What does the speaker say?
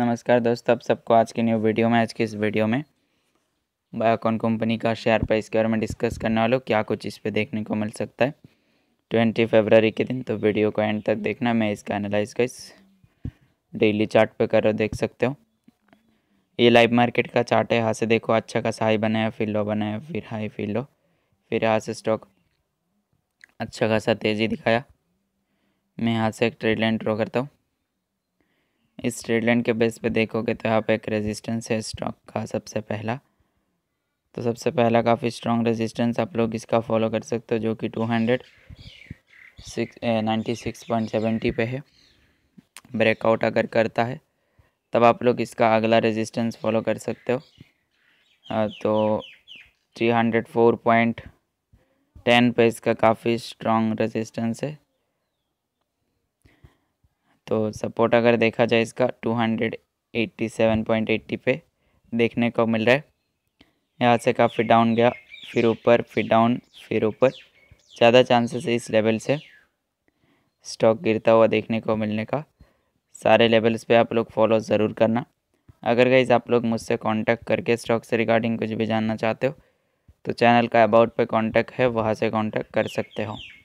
नमस्कार दोस्तों आप सबको आज की न्यू वीडियो में आज की इस वीडियो में बायोकॉन कंपनी का शेयर प्राइस के बारे में डिस्कस करने वालों क्या कुछ इस पर देखने को मिल सकता है ट्वेंटी फरवरी के दिन तो वीडियो को एंड तक देखना मैं इसका एनालाइज का इस डेली चार्ट पे कर रहा देख सकते हो ये लाइव मार्केट का चार्ट है यहाँ से देखो अच्छा खासा हाई बनाया फिर लो बनाया फिर हाई फिर लो फिर यहाँ से स्टॉक अच्छा खासा तेज़ी दिखाया मैं यहाँ से एक ट्रेड लाइन ड्रॉ करता हूँ इस ट्रेड लाइन के बेस पे देखोगे तो यहाँ पे एक रेजिस्टेंस है स्टॉक का सबसे पहला तो सबसे पहला काफ़ी स्ट्रॉन्ग रेजिस्टेंस आप लोग इसका फॉलो कर सकते हो जो कि two hundred six ninety six point seventy पे है ब्रेकआउट अगर करता है तब आप लोग इसका अगला रेजिस्टेंस फॉलो कर सकते हो तो three hundred four point ten पे इसका काफ़ी स्ट्रॉन्ग रेजिस्टेंस है तो सपोर्ट अगर देखा जाए इसका 287.80 पे देखने को मिल रहा है यहाँ से काफ़ी डाउन गया फिर ऊपर फिर डाउन फिर ऊपर ज़्यादा चांसेस इस लेवल से स्टॉक गिरता हुआ देखने को मिलने का सारे लेवल्स पे आप लोग फॉलो ज़रूर करना अगर गाइज आप लोग मुझसे कांटेक्ट करके स्टॉक से रिगार्डिंग कुछ भी जानना चाहते हो तो चैनल का अबाउट पे कांटेक्ट है वहाँ से कांटेक्ट कर सकते हो